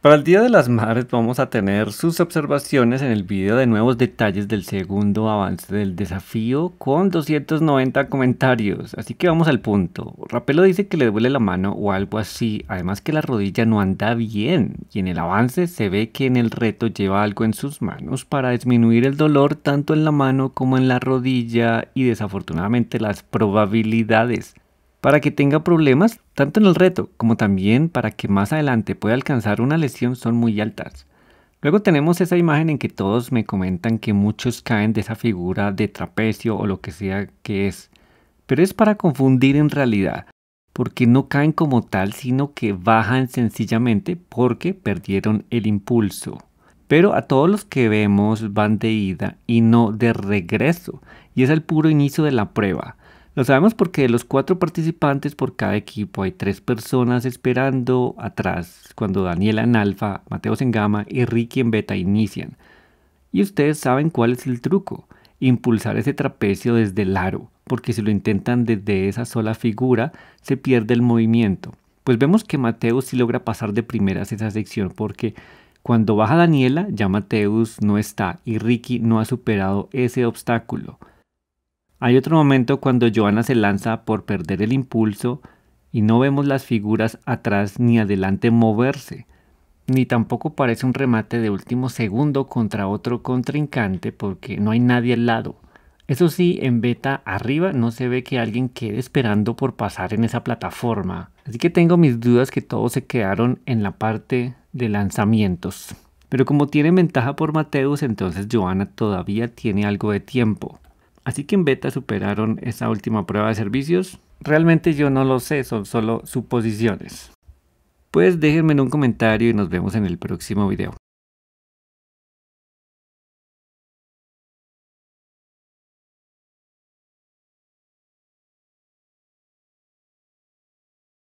Para el Día de las Madres vamos a tener sus observaciones en el video de nuevos detalles del segundo avance del desafío con 290 comentarios, así que vamos al punto. Rapelo dice que le duele la mano o algo así, además que la rodilla no anda bien y en el avance se ve que en el reto lleva algo en sus manos para disminuir el dolor tanto en la mano como en la rodilla y desafortunadamente las probabilidades para que tenga problemas tanto en el reto como también para que más adelante pueda alcanzar una lesión son muy altas. Luego tenemos esa imagen en que todos me comentan que muchos caen de esa figura de trapecio o lo que sea que es, pero es para confundir en realidad, porque no caen como tal, sino que bajan sencillamente porque perdieron el impulso. Pero a todos los que vemos van de ida y no de regreso, y es el puro inicio de la prueba. Lo sabemos porque de los cuatro participantes por cada equipo hay tres personas esperando atrás cuando Daniela en alfa, Mateus en gamma y Ricky en beta inician. Y ustedes saben cuál es el truco, impulsar ese trapecio desde el aro, porque si lo intentan desde esa sola figura se pierde el movimiento. Pues vemos que Mateus sí logra pasar de primeras esa sección porque cuando baja Daniela ya Mateus no está y Ricky no ha superado ese obstáculo. Hay otro momento cuando Joana se lanza por perder el impulso y no vemos las figuras atrás ni adelante moverse, ni tampoco parece un remate de último segundo contra otro contrincante porque no hay nadie al lado. Eso sí, en beta arriba no se ve que alguien quede esperando por pasar en esa plataforma. Así que tengo mis dudas que todos se quedaron en la parte de lanzamientos. Pero como tiene ventaja por Mateus, entonces Joana todavía tiene algo de tiempo. Así que en beta superaron esa última prueba de servicios. Realmente yo no lo sé, son solo suposiciones. Pues déjenme en un comentario y nos vemos en el próximo video.